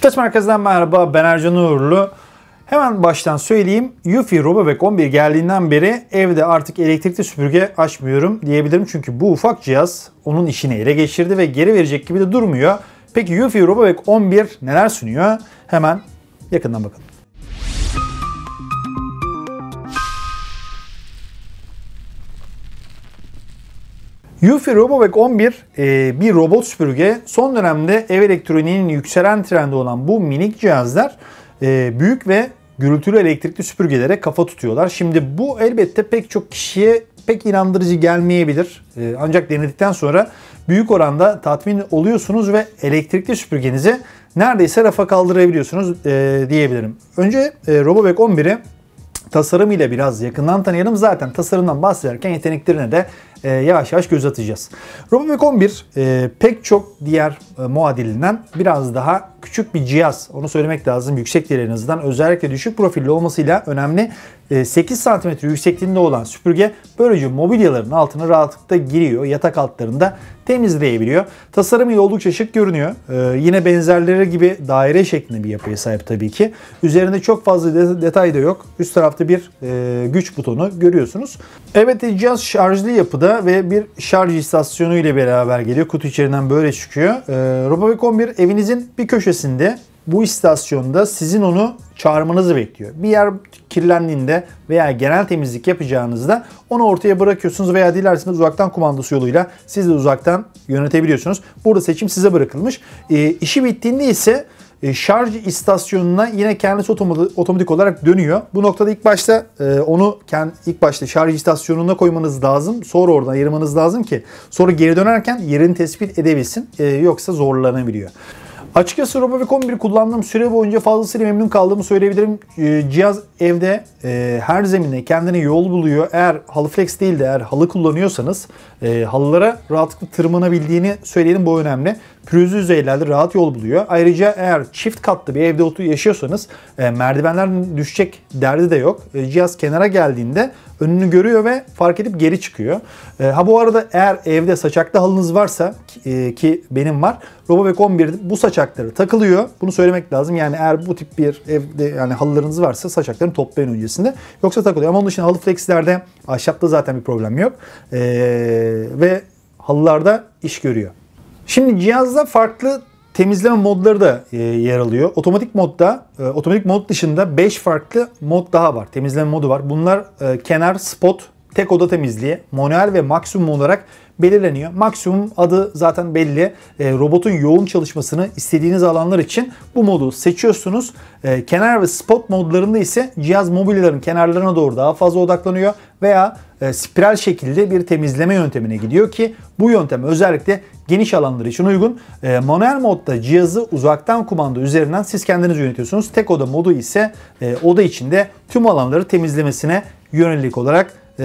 Sütaç Merkez'den merhaba ben Ercan Uğurlu. Hemen baştan söyleyeyim. Yufi RoboVac 11 geldiğinden beri evde artık elektrikli süpürge açmıyorum diyebilirim. Çünkü bu ufak cihaz onun işini ele geçirdi ve geri verecek gibi de durmuyor. Peki Yufi RoboVac 11 neler sunuyor? Hemen yakından bakalım. Yufi RoboVac 11 e, bir robot süpürge. Son dönemde ev elektroniğinin yükselen trendi olan bu minik cihazlar e, büyük ve gürültülü elektrikli süpürgelere kafa tutuyorlar. Şimdi bu elbette pek çok kişiye pek inandırıcı gelmeyebilir. E, ancak denedikten sonra büyük oranda tatmin oluyorsunuz ve elektrikli süpürgenizi neredeyse rafa kaldırabiliyorsunuz diyebilirim. Önce RoboVac Robobek 11'i tasarımıyla biraz yakından tanıyalım. Zaten tasarımdan bahsederken yeteneklerine de e, yavaş yavaş göz atacağız. Robovac 11 e, pek çok diğer e, muadilinden biraz daha küçük bir cihaz. Onu söylemek lazım. Yüksek en azından özellikle düşük profilli olmasıyla önemli. E, 8 cm yüksekliğinde olan süpürge böylece mobilyaların altına rahatlıkla giriyor. Yatak altlarında temizleyebiliyor. Tasarımı iyi oldukça şık görünüyor. Ee, yine benzerleri gibi daire şeklinde bir yapıya sahip tabii ki. Üzerinde çok fazla de detay da yok. Üst tarafta bir e, güç butonu görüyorsunuz. Evet cihaz şarjlı yapıda burada ve bir şarj istasyonu ile beraber geliyor. Kutu içeriden böyle çıkıyor. Ee, Robovac 11 evinizin bir köşesinde bu istasyonda sizin onu çağırmanızı bekliyor. Bir yer kirlendiğinde veya genel temizlik yapacağınızda onu ortaya bırakıyorsunuz veya dilerseniz uzaktan kumandası yoluyla siz de uzaktan yönetebiliyorsunuz. Burada seçim size bırakılmış. E, işi bittiğinde ise e, şarj istasyonuna yine kendisi otomatik olarak dönüyor. Bu noktada ilk başta e, onu ilk başta şarj istasyonuna koymanız lazım. Sonra oradan ayırmanız lazım ki sonra geri dönerken yerini tespit edebilsin. E, yoksa zorlanabiliyor. Açıkçası Robovic 11 kullandığım süre boyunca fazlasıyla memnun kaldığımı söyleyebilirim. Cihaz evde her zemine kendine yol buluyor. Eğer halı flex değil de eğer halı kullanıyorsanız halılara rahatlıkla tırmanabildiğini söyleyelim bu önemli pürüzlü yüzeylerde rahat yol buluyor. Ayrıca eğer çift katlı bir evde yaşıyorsanız e, merdivenlerden düşecek derdi de yok. E, cihaz kenara geldiğinde önünü görüyor ve fark edip geri çıkıyor. E, ha bu arada eğer evde saçaklı halınız varsa e, ki benim var. Robobek 11 bu saçakları takılıyor. Bunu söylemek lazım. Yani eğer bu tip bir evde yani halılarınız varsa saçaklarını toplayın öncesinde. Yoksa takılıyor. Ama onun dışında halı flexlerde ahşapta zaten bir problem yok. E, ve halılarda iş görüyor. Şimdi cihazda farklı temizleme modları da e, yer alıyor. Otomatik modda, e, otomatik mod dışında 5 farklı mod daha var. Temizleme modu var. Bunlar e, kenar, spot, tek oda temizliği, manuel ve maksimum olarak belirleniyor. Maksimum adı zaten belli. E, robotun yoğun çalışmasını istediğiniz alanlar için bu modu seçiyorsunuz. E, kenar ve spot modlarında ise cihaz mobilyaların kenarlarına doğru daha fazla odaklanıyor veya e, spiral şekilde bir temizleme yöntemine gidiyor ki bu yöntem özellikle geniş alanlar için uygun. E, manuel modda cihazı uzaktan kumanda üzerinden siz kendiniz yönetiyorsunuz. Tek oda modu ise e, oda içinde tüm alanları temizlemesine yönelik olarak e,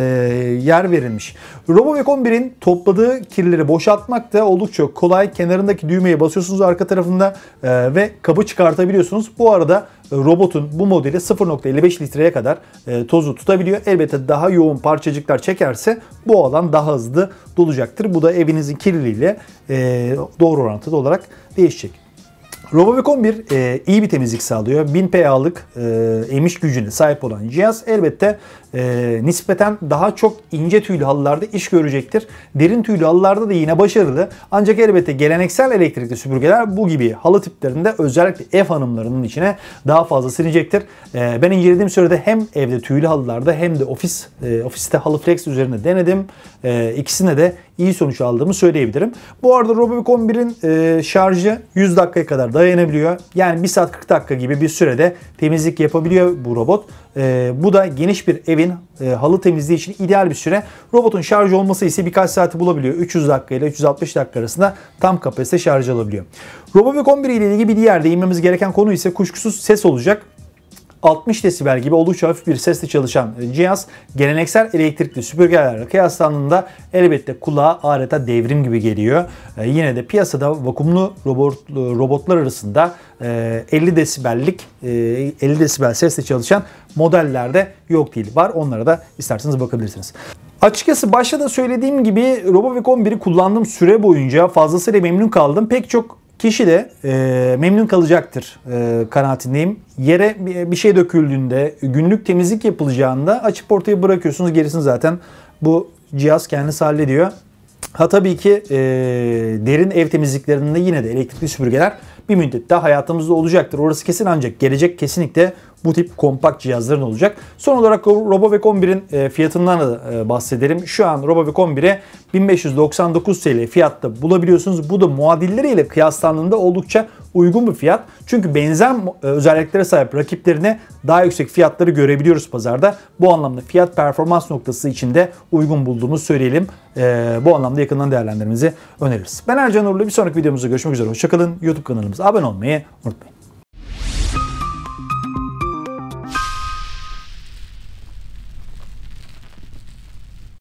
yer verilmiş. Robovac 11'in topladığı kirleri boşaltmak da oldukça kolay. Kenarındaki düğmeye basıyorsunuz arka tarafında e, ve kabı çıkartabiliyorsunuz. Bu arada e, robotun bu modeli 0.55 litreye kadar e, tozu tutabiliyor. Elbette daha yoğun parçacıklar çekerse bu alan daha hızlı dolacaktır. Bu da evinizin kirliliğiyle e, doğru orantılı olarak değişecek. Robovac 11 e, iyi bir temizlik sağlıyor. 1000 PA'lık e, emiş gücüne sahip olan cihaz elbette e, nispeten daha çok ince tüylü halılarda iş görecektir. Derin tüylü halılarda da yine başarılı. Ancak elbette geleneksel elektrikli süpürgeler bu gibi halı tiplerinde özellikle ev hanımlarının içine daha fazla sinecektir. E, ben incelediğim sürede hem evde tüylü halılarda hem de ofis e, ofiste halı flex üzerine denedim. E, ikisine de iyi sonuç aldığımı söyleyebilirim. Bu arada Robobik 11'in e, şarjı 100 dakikaya kadar dayanabiliyor. Yani 1 saat 40 dakika gibi bir sürede temizlik yapabiliyor bu robot. E, bu da geniş bir evin e, halı temizliği için ideal bir süre. Robotun şarj olması ise birkaç saati bulabiliyor. 300 dakika ile 360 dakika arasında tam kapasite şarj alabiliyor. RoboVac 11 ile ilgili bir diğer değinmemiz gereken konu ise kuşkusuz ses olacak. 60 desibel gibi oldukça hafif bir sesle çalışan cihaz geleneksel elektrikli süpürgelerle kıyaslandığında elbette kulağa adeta devrim gibi geliyor. E, yine de piyasada vakumlu robot, e, robotlar arasında 50 e, desibellik 50 desibel sesle çalışan modellerde yok değil. Var onlara da isterseniz bakabilirsiniz. Açıkçası başta da söylediğim gibi Robovic 11'i kullandığım süre boyunca fazlasıyla memnun kaldım. Pek çok Kişi de e, memnun kalacaktır e, kanaatindeyim. Yere bir şey döküldüğünde, günlük temizlik yapılacağında açıp ortaya bırakıyorsunuz. Gerisini zaten bu cihaz kendisi hallediyor. Ha tabii ki e, derin ev temizliklerinde yine de elektrikli süpürgeler bir müddet daha hayatımızda olacaktır. Orası kesin ancak gelecek kesinlikle bu tip kompakt cihazların olacak. Son olarak RoboVac 11'in e, fiyatından da e, bahsedelim. Şu an RoboVac 11'e 1599 TL fiyatta bulabiliyorsunuz. Bu da muadilleriyle kıyaslandığında oldukça uygun bir fiyat. Çünkü benzer e, özelliklere sahip rakiplerine daha yüksek fiyatları görebiliyoruz pazarda. Bu anlamda fiyat performans noktası içinde uygun bulduğumuzu söyleyelim. bu anlamda yakından değerlendirmenizi öneririz. Ben Ercan Uğurlu. Bir sonraki videomuzda görüşmek üzere. Hoşçakalın. YouTube kanalımıza abone olmayı unutmayın.